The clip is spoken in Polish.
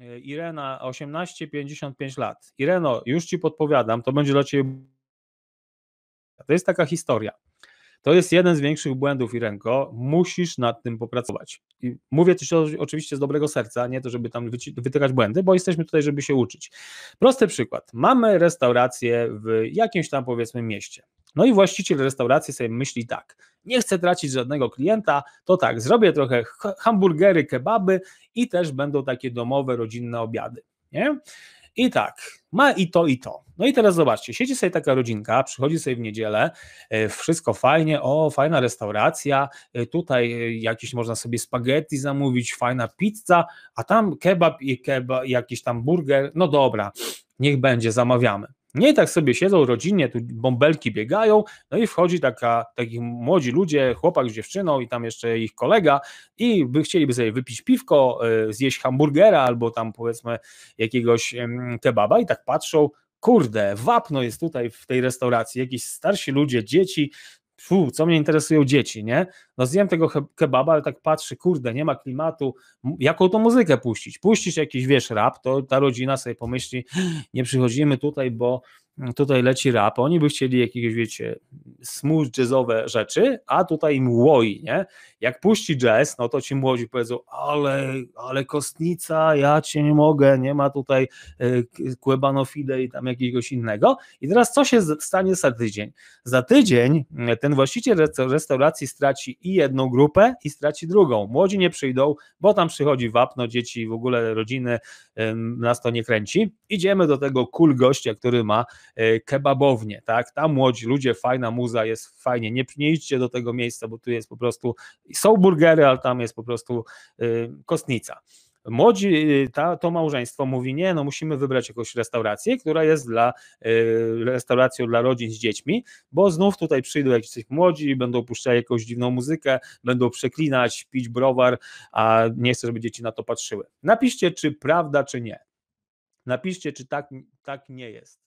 Y, Irena 18, 55 lat. Ireno, już ci podpowiadam, to będzie dla ciebie. To jest taka historia. To jest jeden z większych błędów, Irenko. Musisz nad tym popracować. I mówię to oczywiście z dobrego serca, nie to, żeby tam wytykać błędy, bo jesteśmy tutaj, żeby się uczyć. Prosty przykład. Mamy restaurację w jakimś tam, powiedzmy, mieście. No i właściciel restauracji sobie myśli tak nie chcę tracić żadnego klienta, to tak, zrobię trochę hamburgery, kebaby i też będą takie domowe, rodzinne obiady. Nie? I tak, ma i to, i to. No i teraz zobaczcie, siedzi sobie taka rodzinka, przychodzi sobie w niedzielę, e, wszystko fajnie, o, fajna restauracja, e, tutaj e, jakieś można sobie spaghetti zamówić, fajna pizza, a tam kebab i kebab, jakiś tam burger, no dobra, niech będzie, zamawiamy. Nie I tak sobie siedzą rodzinnie, tu bąbelki biegają, no i wchodzi taka, taki młodzi ludzie, chłopak z dziewczyną i tam jeszcze ich kolega i by chcieliby sobie wypić piwko, y, zjeść hamburgera albo tam powiedzmy jakiegoś kebaba i tak patrzą, kurde, wapno jest tutaj w tej restauracji, jakiś starsi ludzie, dzieci, fu, co mnie interesują dzieci, nie? No zjem tego kebaba, ale tak patrzy, kurde, nie ma klimatu, jaką to muzykę puścić? Puścisz jakiś, wiesz, rap, to ta rodzina sobie pomyśli, nie przychodzimy tutaj, bo mm, tutaj leci rap, oni by chcieli jakiegoś, wiecie, smooth jazzowe rzeczy, a tutaj łoi, nie? Jak puści jazz, no to ci młodzi powiedzą, ale, ale kostnica, ja cię nie mogę, nie ma tutaj e, kłebanofide i tam jakiegoś innego. I teraz co się stanie za tydzień? Za tydzień mm, ten właściciel restauracji straci i jedną grupę i straci drugą. Młodzi nie przyjdą, bo tam przychodzi wapno, dzieci, w ogóle rodziny, nas to nie kręci. Idziemy do tego cool gościa, który ma e, kebabownię, tak? Tam młodzi ludzie, fajna muzyka, jest fajnie, nie, nie idźcie do tego miejsca, bo tu jest po prostu, są burgery, ale tam jest po prostu y, kostnica. Młodzi, y, ta, to małżeństwo mówi, nie, no musimy wybrać jakąś restaurację, która jest dla y, restauracją dla rodzin z dziećmi, bo znów tutaj przyjdą jakiś młodzi, będą puszczać jakąś dziwną muzykę, będą przeklinać, pić browar, a nie chcę, żeby dzieci na to patrzyły. Napiszcie, czy prawda, czy nie. Napiszcie, czy tak, tak nie jest.